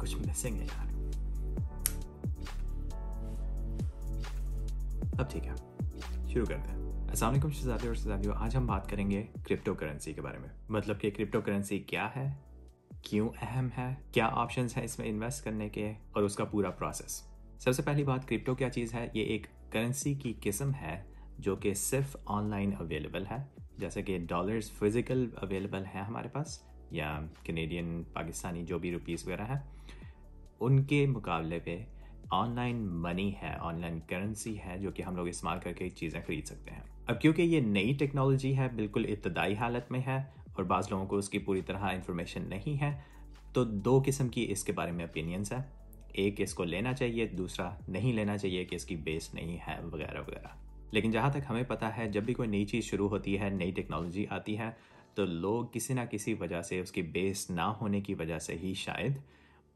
कुछ मिसिंग है यार अब ठीक है शुरू करते हैं असल शहजादी और शहजादियों आज हम बात करेंगे क्रिप्टो करेंसी के बारे में मतलब कि क्रिप्टो करेंसी क्या है क्यों अहम है क्या ऑप्शन है इसमें इन्वेस्ट करने के और उसका पूरा प्रोसेस सबसे पहली बात क्रिप्टो क्या चीज़ है ये एक करेंसी की किस्म है जो कि सिर्फ ऑनलाइन अवेलेबल है जैसे कि डॉलर्स फिजिकल अवेलेबल हैं हमारे पास या कनेडियन पाकिस्तानी जो भी रुपीज़ वगैरह हैं उनके मुकाबले पे ऑनलाइन मनी है ऑनलाइन करेंसी है जो कि हम लोग इस्तेमाल करके चीज़ें खरीद सकते हैं अब क्योंकि ये नई टेक्नोलॉजी है बिल्कुल इब्तदाई हालत में है और बाज़ लोगों को उसकी पूरी तरह इन्फॉर्मेशन नहीं है तो दो किस्म की इसके बारे में ओपिनियंस है एक इसको लेना चाहिए दूसरा नहीं लेना चाहिए कि इसकी बेस नहीं है वगैरह वगैरह लेकिन जहाँ तक हमें पता है जब भी कोई नई चीज़ शुरू होती है नई टेक्नोलॉजी आती है तो लोग किसी ना किसी वजह से उसकी बेस ना होने की वजह से ही शायद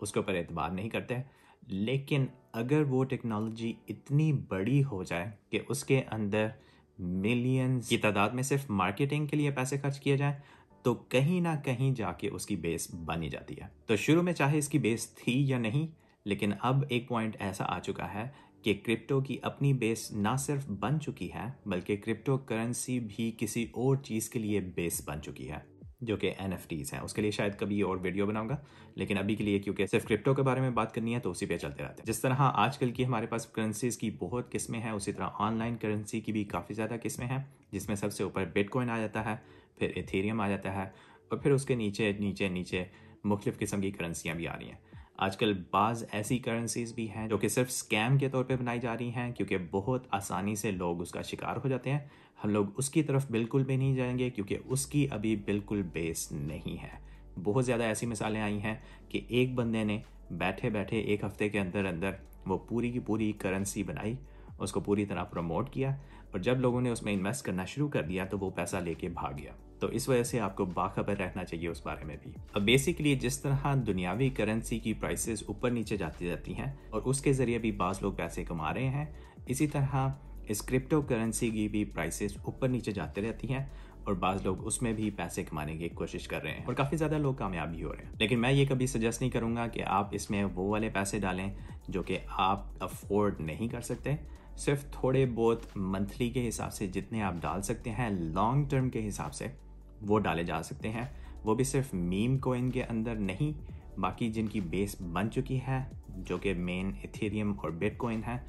उसके ऊपर एतबार नहीं करते लेकिन अगर वो टेक्नोलॉजी इतनी बड़ी हो जाए कि उसके अंदर मिलियंस की तादाद में सिर्फ मार्केटिंग के लिए पैसे खर्च किए जाएँ तो कहीं ना कहीं जाके उसकी बेस बनी जाती है तो शुरू में चाहे इसकी बेस थी या नहीं लेकिन अब एक पॉइंट ऐसा आ चुका है कि क्रिप्टो की अपनी बेस ना सिर्फ बन चुकी है बल्कि क्रिप्टो करेंसी भी किसी और चीज़ के लिए बेस बन चुकी है जो कि एन हैं उसके लिए शायद कभी और वीडियो बनाऊंगा लेकिन अभी के लिए क्योंकि सिर्फ क्रिप्टो के बारे में बात करनी है तो उसी पे चलते रहते हैं जिस तरह आजकल की हमारे पास करेंसीज की बहुत किस्में हैं उसी तरह ऑनलाइन करेंसी की भी काफ़ी ज़्यादा किस्में हैं जिसमें सबसे ऊपर बिटकॉइन आ जाता है फिर इथेरियम आ जाता है और फिर उसके नीचे नीचे नीचे मुख्तफ किस्म की करेंसियाँ भी आ रही हैं आजकल बाज़ ऐसी करेंसीज भी हैं जो कि सिर्फ स्कैम के तौर पे बनाई जा रही हैं क्योंकि बहुत आसानी से लोग उसका शिकार हो जाते हैं हम लोग उसकी तरफ बिल्कुल भी नहीं जाएंगे क्योंकि उसकी अभी बिल्कुल बेस नहीं है बहुत ज़्यादा ऐसी मिसालें आई हैं कि एक बंदे ने बैठे बैठे एक हफ्ते के अंदर अंदर वो पूरी की पूरी करेंसी बनाई उसको पूरी तरह प्रमोट किया और जब लोगों ने उसमें इन्वेस्ट करना शुरू कर दिया तो वो पैसा लेके भाग गया तो इस वजह से आपको बाखबर रहना चाहिए उस बारे में भी अब बेसिकली जिस तरह दुनियावी करेंसी की प्राइसेस ऊपर नीचे जाती जाती हैं और उसके ज़रिए भी बाज़ लोग पैसे कमा रहे हैं इसी तरह इस क्रिप्टो करेंसी की भी प्राइसेस ऊपर नीचे जाती रहती हैं और बाज़ लोग उसमें भी पैसे कमाने की कोशिश कर रहे हैं और काफ़ी ज़्यादा लोग कामयाब भी हो रहे हैं लेकिन मैं ये कभी सजेस्ट नहीं करूँगा कि आप इसमें वो वाले पैसे डालें जो कि आप अफोर्ड नहीं कर सकते सिर्फ थोड़े बहुत मंथली के हिसाब से जितने आप डाल सकते हैं लॉन्ग टर्म के हिसाब से वो डाले जा सकते हैं वो भी सिर्फ मीम कोइन के अंदर नहीं बाकी जिनकी बेस बन चुकी है जो कि मेन इथेरियम और बिटकॉइन है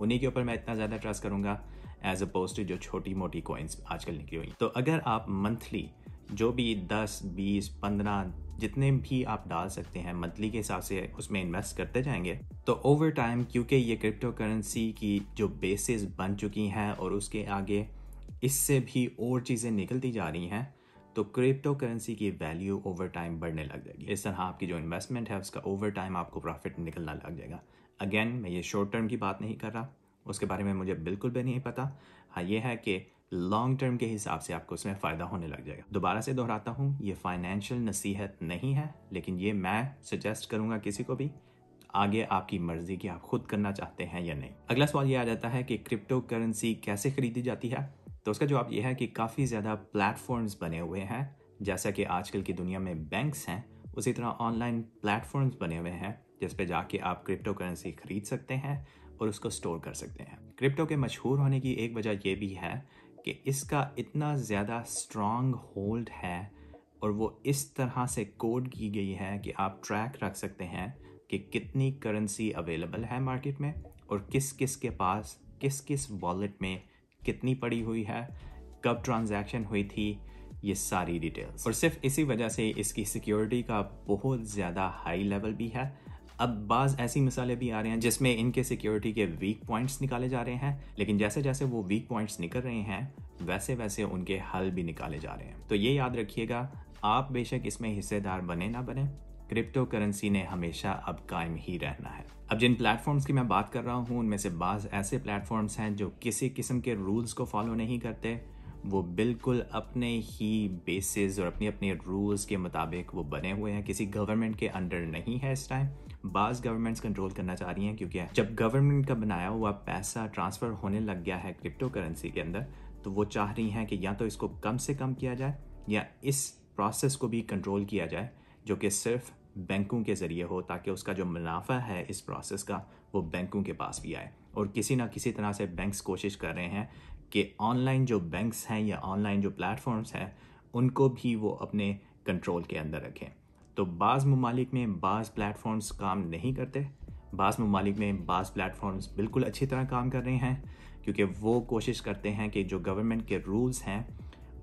उन्हीं के ऊपर मैं इतना ज़्यादा ट्रस्ट करूँगा एज अपोज टू जो छोटी मोटी कॉइन्स आजकल निकली हुई तो अगर आप मंथली जो भी 10, 20, 15 जितने भी आप डाल सकते हैं मंथली के हिसाब से उसमें इन्वेस्ट करते जाएंगे तो ओवर टाइम क्योंकि ये क्रिप्टो करेंसी की जो बेसिस बन चुकी हैं और उसके आगे इससे भी और चीज़ें निकलती जा रही हैं तो क्रिप्टो करेंसी की वैल्यू ओवर टाइम बढ़ने लग जाएगी इस तरह आपकी जो इन्वेस्टमेंट है उसका ओवर टाइम आपको प्रॉफिट निकलना लग जाएगा अगेन मैं ये शॉर्ट टर्म की बात नहीं कर रहा उसके बारे में मुझे बिल्कुल भी नहीं पता हाँ ये है कि लॉन्ग टर्म के हिसाब से आपको उसमें फ़ायदा होने लग जाएगा दोबारा से दोहराता हूँ ये फाइनेंशियल नसीहत नहीं है लेकिन ये मैं सजेस्ट करूँगा किसी को भी आगे आपकी मर्जी की आप खुद करना चाहते हैं या नहीं अगला सवाल ये आ जाता है कि क्रिप्टो करेंसी कैसे खरीदी जाती है तो उसका जवाब यह है कि काफ़ी ज़्यादा प्लेटफॉर्म्स बने हुए हैं जैसा कि आजकल की दुनिया में बैंक्स हैं उसी तरह ऑनलाइन प्लेटफॉर्म्स बने हुए हैं जिस पे जाके आप क्रिप्टो करेंसी खरीद सकते हैं और उसको स्टोर कर सकते हैं क्रिप्टो के मशहूर होने की एक वजह यह भी है कि इसका इतना ज़्यादा स्ट्रॉन्ग होल्ड है और वो इस तरह से कोड की गई है कि आप ट्रैक रख सकते हैं कि कितनी करेंसी अवेलेबल है मार्केट में और किस किस के पास किस किस वॉलेट में कितनी पड़ी हुई है कब ट्रांजैक्शन हुई थी ये सारी डिटेल्स और सिर्फ इसी वजह से इसकी सिक्योरिटी का बहुत ज़्यादा हाई लेवल भी है अब बाज़ ऐसी मिसालें भी आ रहे हैं जिसमें इनके सिक्योरिटी के वीक पॉइंट्स निकाले जा रहे हैं लेकिन जैसे जैसे वो वीक पॉइंट्स निकल रहे हैं वैसे वैसे उनके हल भी निकाले जा रहे हैं तो ये याद रखिएगा आप बेशक इसमें हिस्सेदार बने ना बने क्रिप्टो करेंसी ने हमेशा अब कायम ही रहना है अब जिन प्लेटफॉर्म्स की मैं बात कर रहा हूँ उनमें से बाज ऐसे प्लेटफॉर्म्स हैं जो किसी किस्म के रूल्स को फॉलो नहीं करते वो बिल्कुल अपने ही बेसिस और अपने अपने रूल्स के मुताबिक वो बने हुए हैं किसी गवर्नमेंट के अंडर नहीं है इस टाइम बाज़ गवर्नमेंट्स कंट्रोल करना चाह रही हैं क्योंकि जब गवर्नमेंट का बनाया हुआ पैसा ट्रांसफ़र होने लग गया है क्रिप्टो करेंसी के अंदर तो वो चाह रही हैं कि या तो इसको कम से कम किया जाए या इस प्रोसेस को भी कंट्रोल किया जाए जो कि सिर्फ बैंकों के ज़रिए हो ताकि उसका जो मुनाफा है इस प्रोसेस का वो बैंकों के पास भी आए और किसी ना किसी तरह से बैंक्स कोशिश कर रहे हैं कि ऑनलाइन जो बैंक्स हैं या ऑनलाइन जो प्लेटफॉर्म्स हैं उनको भी वो अपने कंट्रोल के अंदर रखें तो बाज़ ममालिक में बाज़ प्लेटफॉर्म्स काम नहीं करते बाज़ ममालिक में बाज़ प्लेटफॉर्म्स बिल्कुल अच्छी तरह काम कर रहे हैं क्योंकि वो कोशिश करते हैं कि जो गवर्नमेंट के रूल्स हैं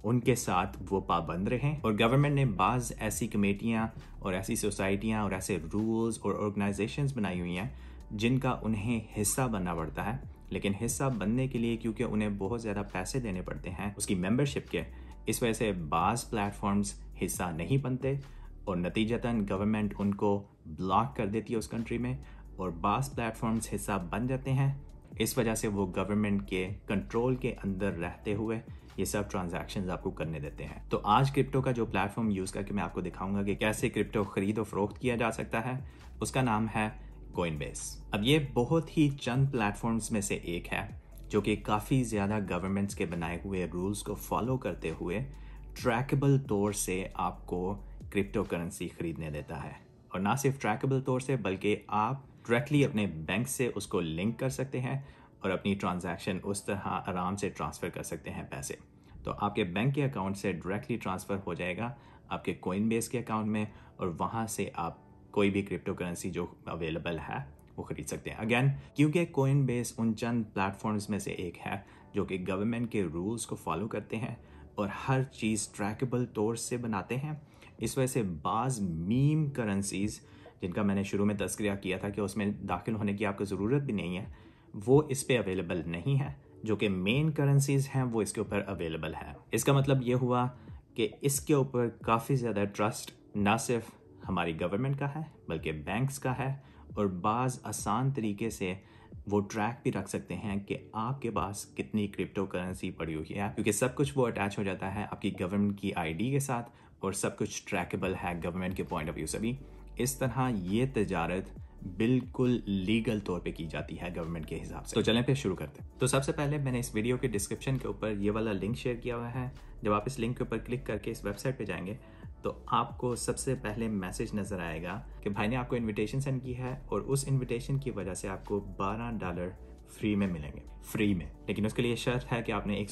उनके साथ वो पाबंद रहें और गवर्नमेंट ने बाज़ ऐसी कमेटियाँ और ऐसी सोसाइटियाँ और ऐसे रूल्स और ऑर्गेनाइजेशंस बनाई हुई हैं जिनका उन्हें हिस्सा बनना पड़ता है लेकिन हिस्सा बनने के लिए क्योंकि उन्हें बहुत ज़्यादा पैसे देने पड़ते हैं उसकी मेंबरशिप के इस वजह से बाज़ प्लेटफॉर्म्स हिस्सा नहीं बनते और नतीजतन गवर्नमेंट उनको ब्लॉक कर देती है उस कंट्री में और बास प्लेटफॉर्म्स हिस्सा बन जाते हैं इस वजह से वो गवर्नमेंट के कंट्रोल के अंदर रहते हुए ये सब ट्रांजेक्शन आपको करने देते हैं तो आज क्रिप्टो का जो प्लेटफॉर्म यूज करके मैं आपको दिखाऊंगा कि कैसे क्रिप्टो खरीद और फरोख्त किया जा सकता है उसका नाम है कोइनबेस अब ये बहुत ही चंद प्लेटफॉर्म्स में से एक है जो कि काफ़ी ज़्यादा गवर्नमेंट्स के बनाए हुए रूल्स को फॉलो करते हुए ट्रैकेबल तौर से आपको क्रिप्टो करेंसी खरीदने देता है और ना सिर्फ ट्रैकेबल तौर से बल्कि आप डायरेक्टली अपने बैंक से उसको लिंक कर सकते हैं और अपनी ट्रांजैक्शन उस तरह आराम से ट्रांसफ़र कर सकते हैं पैसे तो आपके बैंक के अकाउंट से डायरेक्टली ट्रांसफ़र हो जाएगा आपके कोइन बेस के अकाउंट में और वहाँ से आप कोई भी क्रिप्टो करेंसी जो अवेलेबल है वो ख़रीद सकते हैं अगेन क्योंकि कोइन बेस उन चंद प्लेटफॉर्म्स में से एक है जो कि गवर्नमेंट के रूल्स को फॉलो करते हैं और हर चीज़ ट्रैकेबल तौर से बनाते हैं इस वजह से बाज़ मीम करेंसीज़ जिनका मैंने शुरू में तस्करिया किया था कि उसमें दाखिल होने की आपको ज़रूरत भी नहीं है वो इस पर अवेलेबल नहीं है जो कि मेन करेंसीज हैं वो इसके ऊपर अवेलेबल है इसका मतलब ये हुआ कि इसके ऊपर काफ़ी ज़्यादा ट्रस्ट ना सिर्फ हमारी गवर्नमेंट का है बल्कि बैंक्स का है और बाज़ आसान तरीके से वो ट्रैक भी रख सकते हैं कि आपके पास कितनी क्रिप्टो करेंसी पड़ी हुई है क्योंकि सब कुछ वो अटैच हो जाता है आपकी गवर्नमेंट की आईडी के साथ और सब कुछ ट्रैकेबल है गवर्नमेंट के पॉइंट ऑफ व्यू से भी इस तरह ये तजारत बिल्कुल लीगल तौर पे की जाती है गवर्नमेंट के हिसाब से तो चलें फिर शुरू करते हैं तो सबसे पहले मैंने इस वीडियो के डिस्क्रिप्शन के ऊपर ये वाला लिंक शेयर किया हुआ है जब आप इस लिंक के ऊपर क्लिक करके इस वेबसाइट पे जाएंगे तो आपको सबसे पहले मैसेज नज़र आएगा कि भाई ने आपको इन्विटेशन सेंड की है और उस इन्विटेशन की वजह से आपको 12 डॉलर फ्री में मिलेंगे फ्री में लेकिन उसके लिए शर्त है कि आपने एक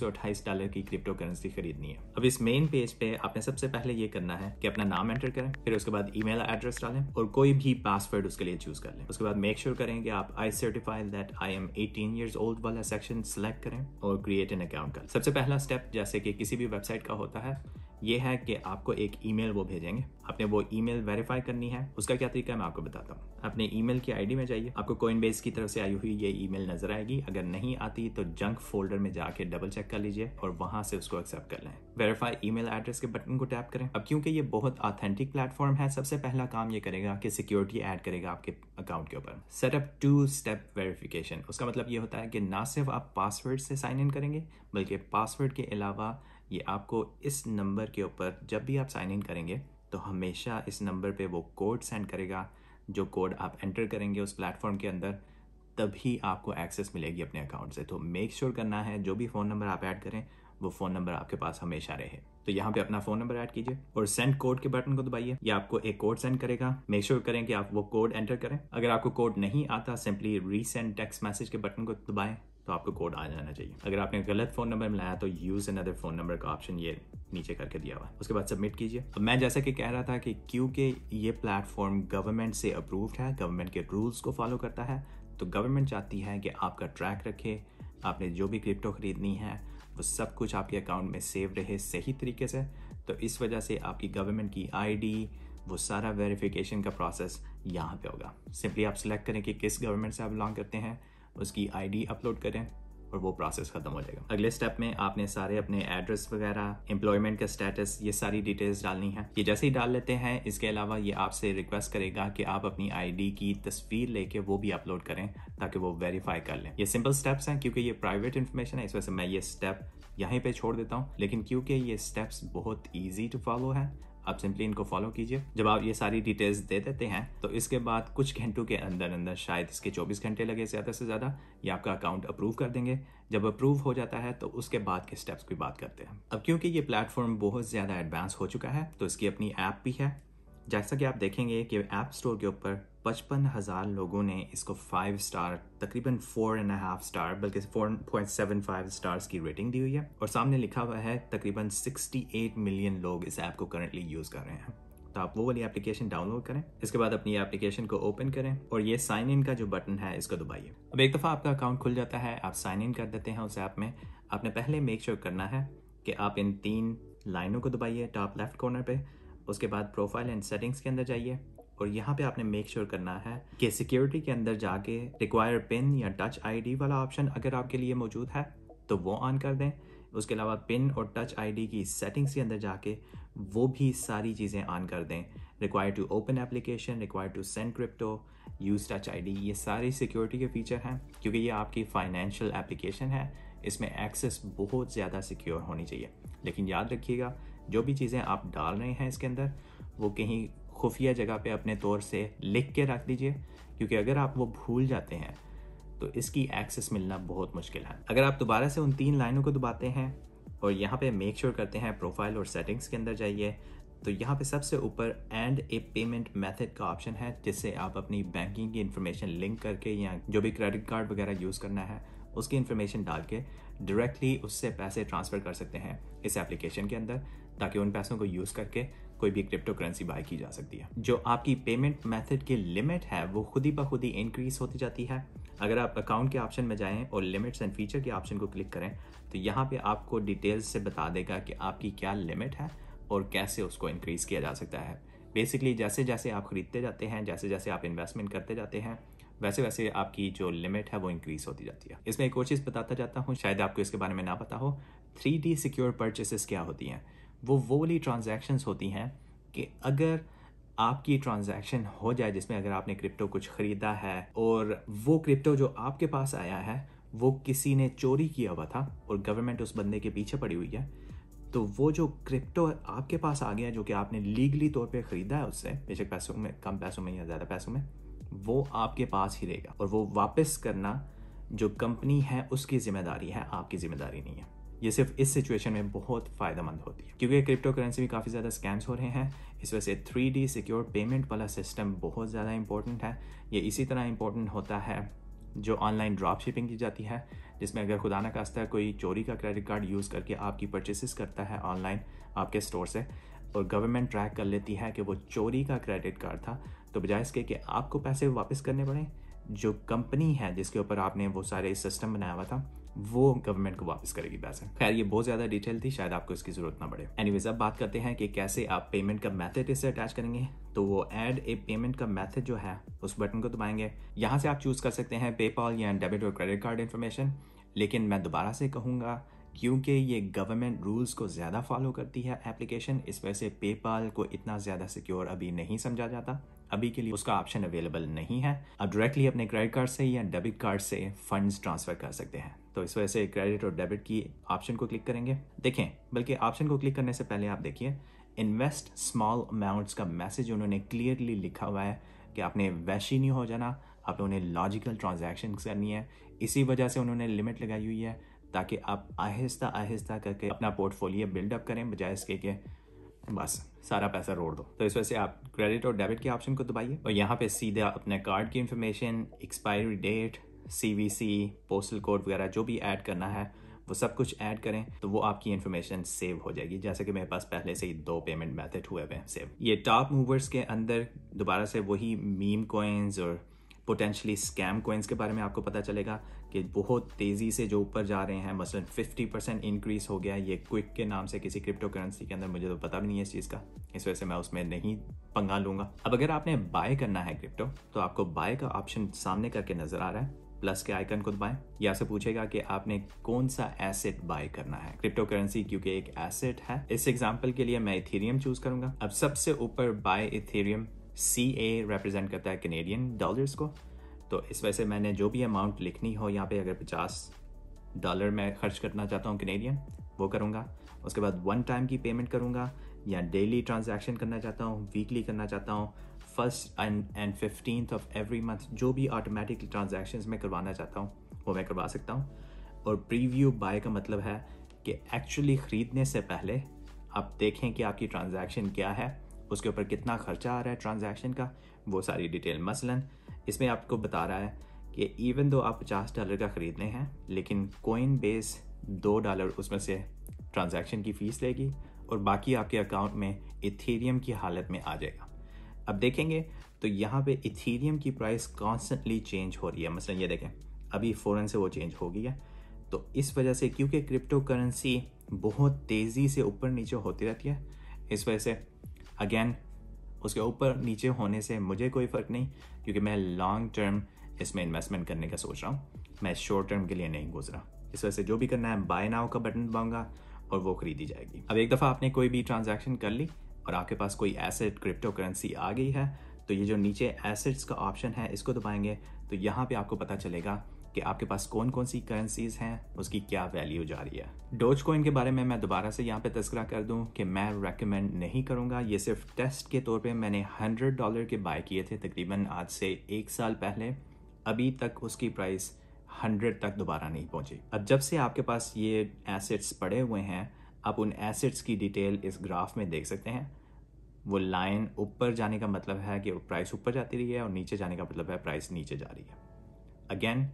डॉलर की क्रिप्टो करेंसी खरीदनी है अब इस मेन पेज पे आपने सबसे पहले ये करना है कि अपना नाम एंटर करें फिर उसके बाद ईमेल एड्रेस डालें और कोई भी पासवर्ड उसके लिए चूज कर लें उसके बाद मेक श्योर करें कि आप I certify that I am eighteen years old वाला सेक्शन सेलेक्ट करें और क्रिएट एन अकाउंट कर सबसे पहला स्टेप जैसे कि किसी भी वेबसाइट का होता है ये है कि आपको एक ईमेल वो भेजेंगे आपने वो ईमेल वेरीफाई करनी है उसका क्या तरीका है मैं आपको बताता हूँ अपने ईमेल की आईडी में जाइए आपको कोइन बेस की तरफ से आई हुई ये ईमेल नजर आएगी अगर नहीं आती तो जंक फोल्डर में जाके डबल चेक कर लीजिए और वहां से उसको एक्सेप्ट कर लें वेरीफाई ईमेल एड्रेस के बटन को टैप करें अब क्योंकि ये बहुत ऑथेंटिक प्लेटफॉर्म है सबसे पहला काम ये करेगा कि सिक्योरिटी ऐड करेगा आपके अकाउंट के ऊपर सेटअप टू स्टेप वेरिफिकेशन उसका मतलब ये होता है कि ना सिर्फ आप पासवर्ड से साइन इन करेंगे बल्कि पासवर्ड के अलावा ये आपको इस नंबर के ऊपर जब भी आप साइन इन करेंगे तो हमेशा इस नंबर पे वो कोड सेंड करेगा जो कोड आप एंटर करेंगे उस प्लेटफॉर्म के अंदर तभी आपको एक्सेस मिलेगी अपने अकाउंट से तो मेक श्योर sure करना है जो भी फ़ोन नंबर आप ऐड करें वो फोन नंबर आपके पास हमेशा रहे तो यहाँ पे अपना फोन नंबर ऐड कीजिए और सेंड कोड के बटन को दबाइए ये आपको एक कोड सेंड करेगा मेक श्योर sure करें कि आप वो कोड एंटर करें अगर आपको कोड नहीं आता सिंपली रीसेंड टेक्स्ट मैसेज के बटन को दबाएं तो आपको कोड आ जाना चाहिए अगर आपने गलत फोन नंबर मिलाया तो यूज अनदर फोन नंबर का ऑप्शन ये नीचे करके दिया हुआ है उसके बाद सबमिट कीजिए अब मैं जैसा कि कह रहा था कि क्योंकि ये प्लेटफॉर्म गवर्नमेंट से अप्रूव्ड है गवर्नमेंट के रूल्स को फॉलो करता है तो गवर्नमेंट चाहती है कि आपका ट्रैक रखे आपने जो भी क्रिप्टो खरीदनी है वो सब कुछ आपके अकाउंट में सेव रहे सही तरीके से तो इस वजह से आपकी गवर्नमेंट की आईडी वो सारा वेरिफिकेशन का प्रोसेस यहाँ पे होगा सिंपली आप सिलेक्ट करें कि किस गवर्नमेंट से आप बिलोंग करते हैं उसकी आईडी अपलोड करें और वो प्रोसेस खत्म हो जाएगा अगले स्टेप में आपने सारे अपने एड्रेस वगैरह एम्प्लॉयमेंट का स्टेटस ये सारी डिटेल्स डालनी है ये जैसे ही डाल लेते हैं इसके अलावा ये आपसे रिक्वेस्ट करेगा कि आप अपनी आईडी की तस्वीर लेके वो भी अपलोड करें ताकि वो वेरीफाई कर लें ये सिंपल स्टेप्स हैं क्योंकि ये प्राइवेट इन्फॉर्मेशन है इस वजह से मैं ये स्टेप यहीं पे छोड़ देता हूँ लेकिन क्योंकि ये स्टेप्स बहुत ईजी टू फॉलो है आप सिंपली इनको फॉलो कीजिए जब आप ये सारी डिटेल्स दे देते हैं तो इसके बाद कुछ घंटों के अंदर अंदर शायद इसके 24 घंटे लगे ज़्यादा से ज़्यादा ये आपका अकाउंट अप्रूव कर देंगे जब अप्रूव हो जाता है तो उसके बाद के स्टेप्स की बात करते हैं अब क्योंकि ये प्लेटफॉर्म बहुत ज़्यादा एडवांस हो चुका है तो इसकी अपनी ऐप भी है जैसा कि आप देखेंगे कि ऐप स्टोर के ऊपर पचपन हज़ार लोगों ने इसको फाइव स्टार तकरीबन फोर एंड हाफ स्टार बल्कि four point seven five stars की रेटिंग दी हुई है और सामने लिखा हुआ है तकरीबन सिक्सटी एट मिलियन लोग इस ऐप को करंटली यूज़ कर रहे हैं तो आप वो वाली एप्लीकेशन डाउनलोड करें इसके बाद अपनी एप्लीकेशन को ओपन करें और ये साइन इन का जो बटन है इसको दबाइए अब एक दफ़ा आपका अकाउंट खुल जाता है आप साइन इन कर देते हैं उस ऐप में आपने पहले मेक श्योर sure करना है कि आप इन तीन लाइनों को दबाइए टॉप लेफ्ट कॉर्नर पर उसके बाद प्रोफाइल एंड सेटिंग्स के अंदर जाइए और यहाँ पे आपने मेक श्योर sure करना है कि सिक्योरिटी के अंदर जाके रिक्वायर पिन या टच आईडी वाला ऑप्शन अगर आपके लिए मौजूद है तो वो ऑन कर दें उसके अलावा पिन और टच आईडी की सेटिंग्स के अंदर जाके वो भी सारी चीज़ें ऑन कर दें require to open application require to send crypto use touch ID ये सारे सिक्योरिटी के फीचर हैं क्योंकि ये आपकी फाइनेंशियल एप्लीकेशन है इसमें एक्सेस बहुत ज़्यादा सिक्योर होनी चाहिए लेकिन याद रखिएगा जो भी चीज़ें आप डाल रहे हैं इसके अंदर वो कहीं खुफिया जगह पे अपने तौर से लिख के रख दीजिए क्योंकि अगर आप वो भूल जाते हैं तो इसकी एक्सेस मिलना बहुत मुश्किल है अगर आप दोबारा से उन तीन लाइनों को दबाते हैं और यहाँ पे मेक श्योर sure करते हैं प्रोफाइल और सेटिंग्स के अंदर जाइए तो यहाँ पे सबसे ऊपर एंड ए पेमेंट मेथड का ऑप्शन है जिससे आप अपनी बैंकिंग की इन्फॉर्मेशन लिंक करके या जो भी क्रेडिट कार्ड वगैरह यूज़ करना है उसकी इन्फॉर्मेशन डाल के डायरेक्टली उससे पैसे ट्रांसफ़र कर सकते हैं इस एप्लीकेशन के अंदर ताकि उन पैसों को यूज़ करके कोई भी क्रिप्टो करेंसी बाय की जा सकती है जो आपकी पेमेंट मेथड की लिमिट है वो खुद ही ब खुद ही इंक्रीज होती जाती है अगर आप अकाउंट के ऑप्शन में जाएं और लिमिट्स एंड फीचर के ऑप्शन को क्लिक करें तो यहाँ पे आपको डिटेल्स से बता देगा कि आपकी क्या लिमिट है और कैसे उसको इंक्रीज़ किया जा सकता है बेसिकली जैसे जैसे आप ख़रीदते जाते हैं जैसे जैसे आप इन्वेस्टमेंट करते जाते हैं वैसे वैसे आपकी जो लिमिट है वो इंक्रीज़ होती जाती है इसमें एक और चीज़ बताता जाता हूँ शायद आपको इसके बारे में ना पता हो थ्री सिक्योर परचेसेस क्या होती हैं वो वो वाली ट्रांजैक्शंस होती हैं कि अगर आपकी ट्रांज़ेक्शन हो जाए जिसमें अगर आपने क्रिप्टो कुछ ख़रीदा है और वो क्रिप्टो जो आपके पास आया है वो किसी ने चोरी किया हुआ था और गवर्नमेंट उस बंदे के पीछे पड़ी हुई है तो वो जो क्रिप्टो आपके पास आ गया जो कि आपने लीगली तौर पे ख़रीदा है उससे बेशक पैसों में कम पैसों में या ज़्यादा पैसों में वो आपके पास ही रहेगा और वो वापस करना जो कंपनी है उसकी ज़िम्मेदारी है आपकी ज़िम्मेदारी नहीं है ये सिर्फ इस सिचुएशन में बहुत फ़ायदेमंद होती है क्योंकि क्रिप्टो करेंसी में काफ़ी ज़्यादा स्कैम्स हो रहे हैं इस वजह से थ्री डी सिक्योर पेमेंट वाला सिस्टम बहुत ज़्यादा इंपॉर्टेंट है ये इसी तरह इंपॉर्टेंट होता है जो ऑनलाइन ड्रॉप शिपिंग की जाती है जिसमें अगर खुदा ना खास्ता कोई चोरी का क्रेडिट कार्ड यूज़ करके आपकी परचेसेस करता है ऑनलाइन आपके स्टोर से और गवर्नमेंट ट्रैक कर लेती है कि वो चोरी का क्रेडिट कार्ड था तो बजाय इसके कि आपको पैसे वापस करने पड़ें जो कंपनी है जिसके ऊपर आपने वो सारे सिस्टम बनाया हुआ था वो गवर्नमेंट को वापस करेगी पैसे खैर ये बहुत ज्यादा डिटेल थी शायद आपको इसकी जरूरत ना पड़े एनीवेज अब बात करते हैं कि कैसे आप पेमेंट का मेथड इसे अटैच करेंगे तो वो एड ए पेमेंट का मेथड जो है उस बटन को दबाएंगे यहाँ से आप चूज कर सकते हैं पेपॉल या डेबिट और क्रेडिट कार्ड इन्फॉर्मेशन लेकिन मैं दोबारा से कहूँगा क्योंकि ये गवर्नमेंट रूल्स को ज़्यादा फॉलो करती है एप्लीकेशन इस वजह से पेपाल को इतना ज़्यादा सिक्योर अभी नहीं समझा जाता अभी के लिए उसका ऑप्शन अवेलेबल नहीं है आप डायरेक्टली अपने क्रेडिट कार्ड से या डेबिट कार्ड से फंड्स ट्रांसफर कर सकते हैं तो इस वजह से क्रेडिट और डेबिट की ऑप्शन को क्लिक करेंगे देखें बल्कि ऑप्शन को क्लिक करने से पहले आप देखिए इन्वेस्ट स्मॉल अमाउंट्स का मैसेज उन्होंने क्लियरली लिखा हुआ है कि आपने वैशी नहीं हो जाना आपने उन्हें लॉजिकल ट्रांजेक्शन करनी है इसी वजह से उन्होंने लिमिट लगाई हुई है ताकि आप आहिस्ता आहिस्ता करके अपना पोर्टफोलियो बिल्डअप करें बजाय इसके कि बस सारा पैसा रोड दो तो इस वजह से आप क्रेडिट और डेबिट के ऑप्शन को दबाइए और यहाँ पे सीधा अपने कार्ड की information expiry date C postal code वगैरह जो भी ऐड करना है वो सब कुछ ऐड करें तो वो आपकी इन्फॉर्मेशन सेव हो जाएगी जैसे कि मेरे पास पहले से ही दो पेमेंट मेथड हुए हुए हैं सेव ये टॉप मूवर्स के अंदर दोबारा से वही मीम कोइंस और पोटेंशली स्कैम कोइंस के बारे में आपको पता चलेगा कि बहुत तेज़ी से जो ऊपर जा रहे हैं मसलन 50 परसेंट इंक्रीज़ हो गया ये क्विक के नाम से किसी क्रिप्टो करेंसी के अंदर मुझे तो पता भी नहीं है इस चीज़ का इस वजह से मैं उसमें नहीं पंगा लूंगा अब अगर आपने बाय करना है क्रिप्टो तो आपको बाय का ऑप्शन सामने करके नज़र आ रहा है प्लस के आइकन को दबाएं या से पूछेगा कि आपने कौन सा एसेट बाय करना है क्रिप्टो करेंसी क्योंकि एक एसेट है इस एग्जांपल के लिए मैं इथेरियम चूज करूंगा अब सबसे ऊपर buy Ethereum C A represent करता है कनेडियन डॉलर्स को तो इस वजह से मैंने जो भी अमाउंट लिखनी हो यहाँ पे अगर पचास डॉलर मैं खर्च करना चाहता हूँ कनेडियन वो करूँगा उसके बाद वन टाइम की पेमेंट करूँगा या डेली ट्रांज़ेक्शन करना चाहता हूँ वीकली करना चाहता हूँ first and and fifteen of every month जो भी ऑटोमेटिक ट्रांजेक्शन मैं करवाना चाहता हूँ वो मैं करवा सकता हूँ और प्रीव्यू बाय का मतलब है कि एक्चुअली ख़रीदने से पहले आप देखें कि आपकी ट्रांजेक्शन क्या है उसके ऊपर कितना खर्चा आ रहा है ट्रांजेक्शन का वो सारी डिटेल मसलन इसमें आपको बता रहा है कि इवन दो आप पचास डॉलर का ख़रीदने हैं लेकिन कोइन बेस दो डॉलर उसमें से ट्रांजेक्शन की फ़ीस लेगी और बाकी आपके अकाउंट में इथीरियम की हालत में आ जाएगा अब देखेंगे तो यहाँ पे इथीरियम की प्राइस कॉन्स्टेंटली चेंज हो रही है मसलन ये देखें अभी फ़ौरन से वो चेंज हो गई है तो इस वजह से क्योंकि क्रिप्टो करेंसी बहुत तेज़ी से ऊपर नीचे होती रहती है इस वजह से अगेन उसके ऊपर नीचे होने से मुझे कोई फ़र्क नहीं क्योंकि मैं लॉन्ग टर्म इसमें इन्वेस्टमेंट करने का सोच रहा हूँ मैं शॉर्ट टर्म के लिए नहीं गुजरा इस वजह से जो भी करना है बाय नाव का बटन दबाऊंगा और वो खरीदी जाएगी अब एक दफ़ा आपने कोई भी ट्रांजेक्शन कर ली और आपके पास कोई एसेट क्रिप्टो करेंसी आ गई है तो ये जो नीचे एसेट्स का ऑप्शन है इसको दबाएंगे तो यहाँ पे आपको पता चलेगा कि आपके पास कौन कौन सी करेंसीज हैं उसकी क्या वैल्यू जा रही है डोज कोइन के बारे में मैं दोबारा से यहाँ पे तस्करा कर दूँ कि मैं रेकमेंड नहीं करूँगा ये सिर्फ टेस्ट के तौर पे मैंने हंड्रेड डॉलर के बाय किए थे तकरीबन आज से एक साल पहले अभी तक उसकी प्राइस हंड्रेड तक दोबारा नहीं पहुँची अब जब से आपके पास ये एसेट्स पड़े हुए हैं आप उन एसेट्स की डिटेल इस ग्राफ में देख सकते हैं वो लाइन ऊपर जाने का मतलब है कि प्राइस ऊपर जाती रही है और नीचे जाने का मतलब है प्राइस नीचे जा रही है अगेन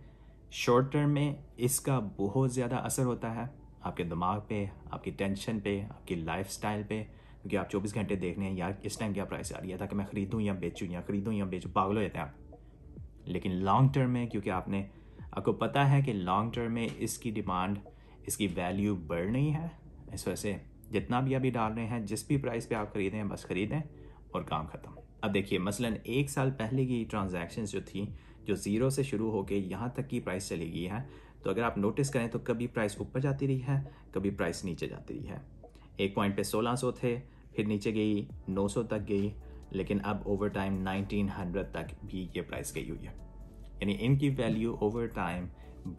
शॉर्ट टर्म में इसका बहुत ज़्यादा असर होता है आपके दिमाग पे आपकी टेंशन पे आपकी लाइफ स्टाइल पे क्योंकि आप 24 घंटे देख रहे हैं यार इस टाइम क्या प्राइस आ रही है ताकि मैं ख़रीदूँ या बेचूँ या ख़रीदूँ या बेचूँ पागल हो जाते हैं आप लेकिन लॉन्ग टर्म में क्योंकि आपने आपको पता है कि लॉन्ग टर्म में इसकी डिमांड इसकी वैल्यू बढ़ रही है इस वजह से जितना भी अभी डाल रहे हैं जिस भी प्राइस पे आप ख़रीदें बस ख़रीदें और काम ख़त्म अब देखिए मसलन एक साल पहले की ट्रांजेक्शन जो थी जो ज़ीरो से शुरू होकर यहाँ तक की प्राइस चली गई है तो अगर आप नोटिस करें तो कभी प्राइस ऊपर जाती रही है कभी प्राइस नीचे जाती रही है एक पॉइंट पे 1600 थे फिर नीचे गई 900 तक गई लेकिन अब ओवर टाइम 1900 तक भी ये प्राइस गई हुई है यानी इनकी वैल्यू ओवर टाइम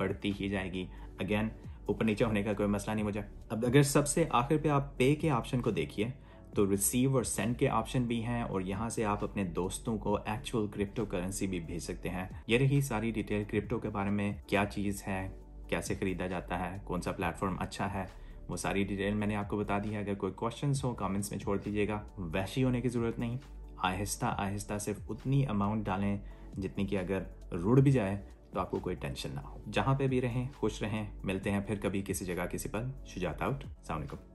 बढ़ती ही जाएगी अगेन ऊपर नीचे होने का कोई मसला नहीं मुझे अब अगर सबसे आखिर पे आप पे के ऑप्शन को देखिए तो रिसीव और सेंड के ऑप्शन भी हैं और यहाँ से आप अपने दोस्तों को एक्चुअल क्रिप्टो करेंसी भी भेज सकते हैं ये रही सारी डिटेल क्रिप्टो के बारे में क्या चीज़ है कैसे खरीदा जाता है कौन सा प्लेटफॉर्म अच्छा है वो सारी डिटेल मैंने आपको बता दी है अगर कोई क्वेश्चन हो कमेंट्स में छोड़ दीजिएगा वैसी होने की ज़रूरत नहीं आहिस्ता आहिस्ता सिर्फ उतनी अमाउंट डालें जितनी कि अगर रुड़ भी जाए तो आपको कोई टेंशन ना हो जहाँ पे भी रहें खुश रहें मिलते हैं फिर कभी किसी जगह किसी पर शुजात आउट सामकुम